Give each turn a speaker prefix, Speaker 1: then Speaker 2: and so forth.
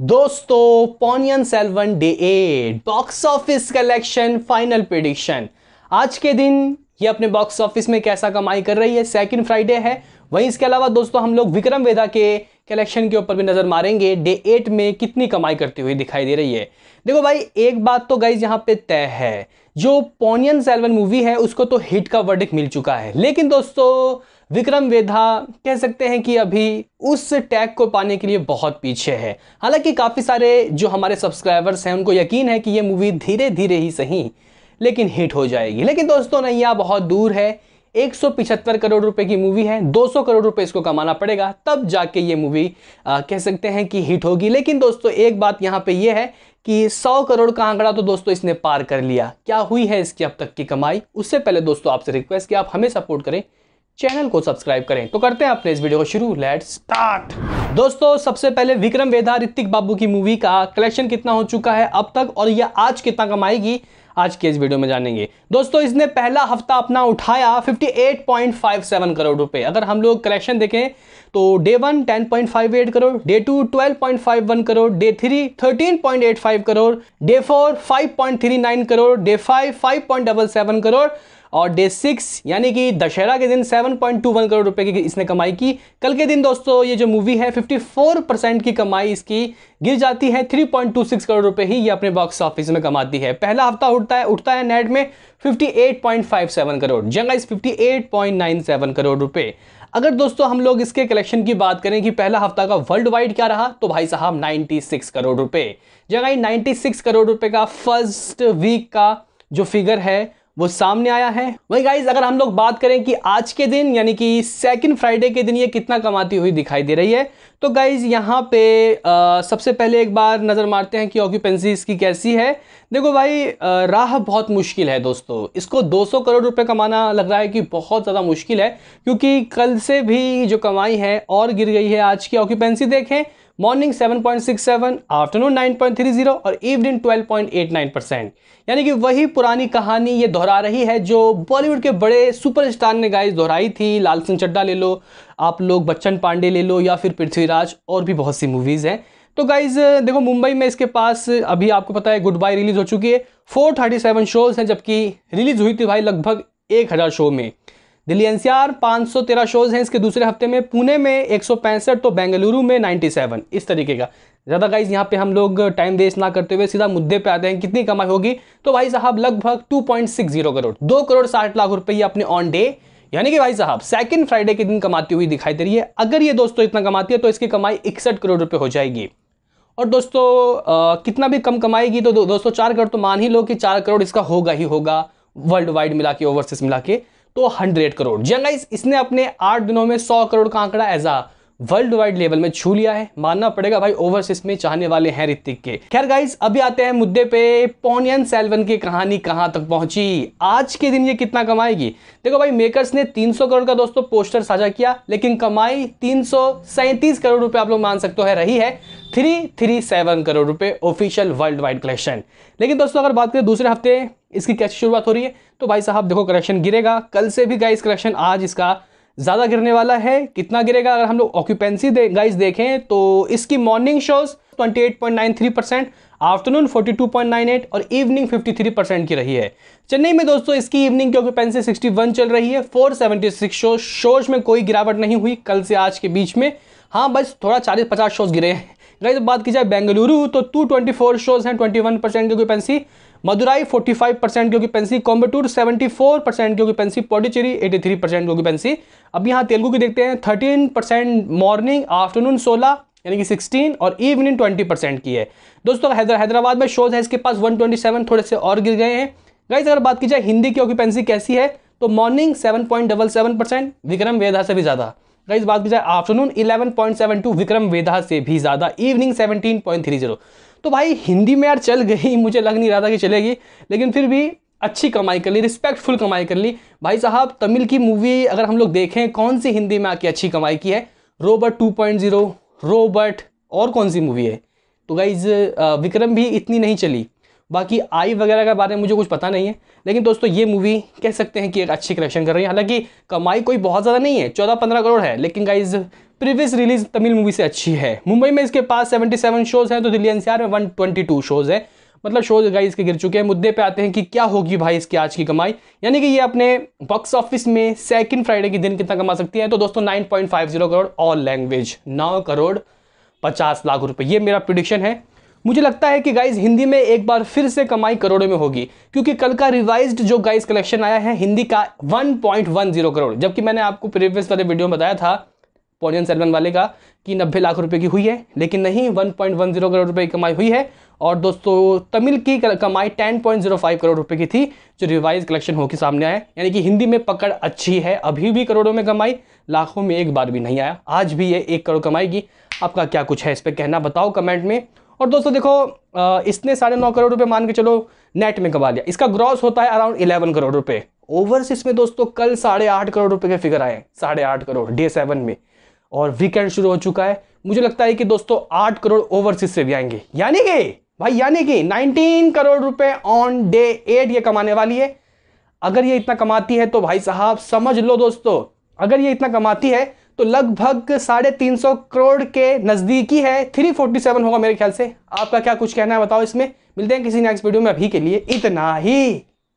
Speaker 1: दोस्तों Ponniyin Selvan day eight box office collection final prediction आज के दिन ये अपने बॉक्स ऑफिस में कैसा कमाई कर रही है सेकंड फ्राइडे है वहीं इसके अलावा दोस्तों हम लोग विक्रम वेदा के कलेक्शन के ऊपर भी नज़र मारेंगे डे एट में कितनी कमाई करती हुई दिखाई दे रही है देखो भाई एक बात तो गाइज यहाँ पे तय है जो पोनियन सेल्वन मूवी है उसको तो हिट का वर्डिक मिल चुका है लेकिन दोस्तों विक्रम वेधा कह सकते हैं कि अभी उस टैग को पाने के लिए बहुत पीछे है हालांकि काफ़ी सारे जो हमारे सब्सक्राइबर्स हैं उनको यकीन है कि ये मूवी धीरे धीरे ही सही लेकिन हिट हो जाएगी लेकिन दोस्तों नैया बहुत दूर है 175 करोड़ रुपए की मूवी है 200 करोड़ रुपए इसको कमाना पड़ेगा तब जाके ये मूवी कह सकते हैं कि हिट होगी लेकिन दोस्तों एक बात यहाँ पे ये है कि 100 करोड़ का आंकड़ा तो दोस्तों इसने पार कर लिया क्या हुई है इसकी अब तक की कमाई उससे पहले दोस्तों आपसे रिक्वेस्ट कि आप हमें सपोर्ट करें चैनल को सब्सक्राइब करें तो करते हैं अपने इस वीडियो को शुरू लेट स्टार्ट दोस्तों सबसे पहले विक्रम वेधा ऋतिक बाबू की मूवी का कलेक्शन कितना हो चुका है अब तक और यह आज कितना कमाएगी आज के इस वीडियो में जानेंगे दोस्तों इसने पहला हफ्ता अपना उठाया 58.57 करोड़ रुपए अगर हम लोग कलेक्शन देखें तो day one 10.58 crore day two 12.51 crore day three 13.85 crore day four 5.39 crore day five 5.77 crore और डे सिक्स यानी कि दशहरा के दिन 7.21 करोड़ रुपए की इसने कमाई की कल के दिन दोस्तों ये जो मूवी है 54 परसेंट की कमाई इसकी गिर जाती है 3.26 करोड़ रुपए ही ये अपने बॉक्स ऑफिस में कमाती है पहला हफ्ता उठता है उठता है नेट में 58.57 करोड़ जंग इस 58.97 करोड़ रुपए अगर दोस्तों हम लोग इसके कलेक्शन की बात करें कि पहला हफ्ता का वर्ल्ड वाइड क्या रहा तो भाई साहब 96 करोड़ रुपए जगह 96 करोड़ रुपए का फर्स्ट वीक का जो फिगर है वो सामने आया है वही गाइज अगर हम लोग बात करें कि आज के दिन यानी कि सेकंड फ्राइडे के दिन ये कितना कमाती हुई दिखाई दे रही है तो गाइज यहाँ पे आ, सबसे पहले एक बार नज़र मारते हैं कि ऑक्यूपेंसी इसकी कैसी है देखो भाई आ, राह बहुत मुश्किल है दोस्तों इसको 200 करोड़ रुपए कमाना लग रहा है कि बहुत ज़्यादा मुश्किल है क्योंकि कल से भी जो कमाई है और गिर गई है आज की ऑक्यूपेंसी देखें मॉर्निंग 7.67 आफ्टरनून 9.30 और इवनिंग 12.89 परसेंट यानी कि वही पुरानी कहानी ये दोहरा रही है जो बॉलीवुड के बड़े सुपरस्टार ने गाइस दोहराई थी लाल सिंह चड्डा ले लो आप लोग बच्चन पांडे ले लो या फिर पृथ्वीराज और भी बहुत सी मूवीज़ हैं तो गाइज देखो मुंबई में इसके पास अभी आपको पता है गुड बाय रिलीज़ हो चुकी है 437 शोज़ हैं जबकि रिलीज़ हुई थी भाई लगभग 1000 शो में दिल्ली एनसीआर 513 शोज हैं इसके दूसरे हफ्ते में पुणे में एक तो बेंगलुरु में 97 इस तरीके का ज़्यादा गाइज यहाँ पे हम लोग टाइम वेस्ट ना करते हुए सीधा मुद्दे पे आते हैं कितनी कमाई होगी तो भाई साहब लगभग 2.60 करोड़ दो करोड़ साठ लाख रुपये अपने ऑन डे यानी कि भाई साहब सेकंड फ्राइडे के दिन कमाती हुई दिखाई दे रही है अगर ये दोस्तों इतना कमाती है तो इसकी कमाई इकसठ करोड़ रुपये हो जाएगी और दोस्तों आ, कितना भी कम कमाएगी तो दो, दोस्तों चार करोड़ तो मान ही लो कि चार करोड़ इसका होगा ही होगा वर्ल्ड वाइड मिला के ओवरसीज मिला के तो 100 करोड़ जनरलाइज इसने अपने आठ दिनों में 100 करोड़ का आंकड़ा एज आ वर्ल्ड वाइड लेवल में छू लिया है मानना पड़ेगा भाई ओवरसीज में चाहने वाले हैं ऋतिक के खैर गाइज अभी आते हैं मुद्दे पे पोनियन सेल्वन की कहानी कहां तक पहुंची आज के दिन ये कितना कमाएगी देखो भाई मेकर्स ने 300 करोड़ का दोस्तों पोस्टर साझा किया लेकिन कमाई तीन करोड़ रुपए आप लोग मान सकते हो रही है थ्री थ्री सेवन करोड़ रुपए ऑफिशियल वर्ल्ड वाइड कलेक्शन लेकिन दोस्तों अगर बात करें दूसरे हफ्ते इसकी कैसे शुरुआत हो रही है तो भाई साहब देखो कलेक्शन गिरेगा कल से भी गाइस कलेक्शन आज इसका ज़्यादा गिरने वाला है कितना गिरेगा अगर हम लोग ऑक्यूपेंसी दे, गाइज देखें तो इसकी मॉर्निंग शोज़ 28.93 परसेंट आफ्टरनून 42.98 और इवनिंग 53 परसेंट की रही है चेन्नई में दोस्तों इसकी इवनिंग की ऑक्यूपेंसी 61 चल रही है 476 शोज शोज में कोई गिरावट नहीं हुई कल से आज के बीच में हाँ बस थोड़ा चालीस पचास शोज गिरे हैं गाइज़ बात की जाए बेंगलुरु तो 224 शोज हैं ट्वेंटी परसेंट की ऑक्यूपेंसी मदुराई 45 परसेंट की ऑक्यूपेंसी कोयम्बटूर 74 परसेंट की ऑक्यूपेंसी पौडीचेरी 83 थ्री परसेंट की ऑक्यूपेंसी अब यहाँ तेलुगु की देखते हैं 13 परसेंट मॉर्निंग आफ्टरनून 16 यानी कि 16 और इवनिंग 20 परसेंट की है दोस्तों हैदर, हैदराबाद में शोज है इसके पास 127 थोड़े से और गिर गए हैं गाइज अगर बात की जाए हिंदी की ऑक्यूपेंसी कैसी है तो मॉर्निंग सेवन विक्रम वेधा से भी ज़्यादा गाइज बात की जाए आफ्टरनून इलेवन विक्रम वेधा से भी ज़्यादा इवनिंग सेवनटीन तो भाई हिंदी में यार चल गई मुझे लग नहीं रहा था कि चलेगी लेकिन फिर भी अच्छी कमाई कर ली रिस्पेक्टफुल कमाई कर ली भाई साहब तमिल की मूवी अगर हम लोग देखें कौन सी हिंदी में आके अच्छी कमाई की है रोबर्ट ज़ीरो रोबर्ट और कौन सी मूवी है तो गाइज विक्रम भी इतनी नहीं चली बाकी आई वगैरह के बारे में मुझे कुछ पता नहीं है लेकिन दोस्तों ये मूवी कह सकते हैं कि एक अच्छी कलेक्शन कर रही है हालांकि कमाई कोई बहुत ज़्यादा नहीं है चौदह पंद्रह करोड़ है लेकिन guys previous release Tamil movie से अच्छी है मुंबई में इसके पास 77 शोज हैं तो दिल्ली एनसीआर में 122 शोज हैं मतलब शोज गाइस के गिर चुके हैं मुद्दे पे आते हैं कि क्या होगी भाई इसकी आज की कमाई यानी कि ये अपने बॉक्स ऑफिस में सेकंड फ्राइडे के दिन कितना कमा सकती है तो दोस्तों नाइन करोड़ ऑल लैंग्वेज नौ करोड़ पचास लाख रुपये ये मेरा प्रिडिक्शन है मुझे लगता है कि गाइज हिंदी में एक बार फिर से कमाई करोड़ों में होगी क्योंकि कल का रिवाइज जो गाइज कलेक्शन आया है हिंदी का वन करोड़ जबकि मैंने आपको प्रीवियस वाले वीडियो में बताया था पोनियन सेलवन वाले का कि नब्बे लाख रुपए की हुई है लेकिन नहीं one point one zero crore रुपए की कमाई हुई है और दोस्तों तमिल की कमाई ten point zero five crore रुपए की थी जो रिवाइज कलेक्शन होकर सामने आया यानी कि हिंदी में पकड़ अच्छी है अभी भी करोड़ों में कमाई लाखों में एक बार भी नहीं आया आज भी ये एक करोड़ कमाएगी आपका क्या कुछ है इस पर कहना बताओ कमेंट में और दोस्तों देखो इसने साढ़े नौ करोड़ रुपए मान के चलो नेट में कमा लिया इसका ग्रॉस होता है अराउंड इलेवन करोड़ रुपए ओवरसीज में दोस्तों कल साढ़े आठ करोड़ रुपए के फिगर आए साढ़े आठ करोड़ डे सेवन में और वीकेंड शुरू हो चुका है मुझे लगता है कि दोस्तों आठ करोड़ ओवरसीज से भी आएंगे यानी कि भाई यानी कि 19 करोड़ रुपए ऑन डे एट ये कमाने वाली है अगर ये इतना कमाती है तो भाई साहब समझ लो दोस्तों अगर ये इतना कमाती है तो लगभग साढ़े तीन सौ करोड़ के नज़दीकी है थ्री फोर्टी सेवन होगा मेरे ख्याल से आपका क्या कुछ कहना है बताओ इसमें मिलते हैं किसी नेक्स्ट वीडियो में अभी के लिए इतना ही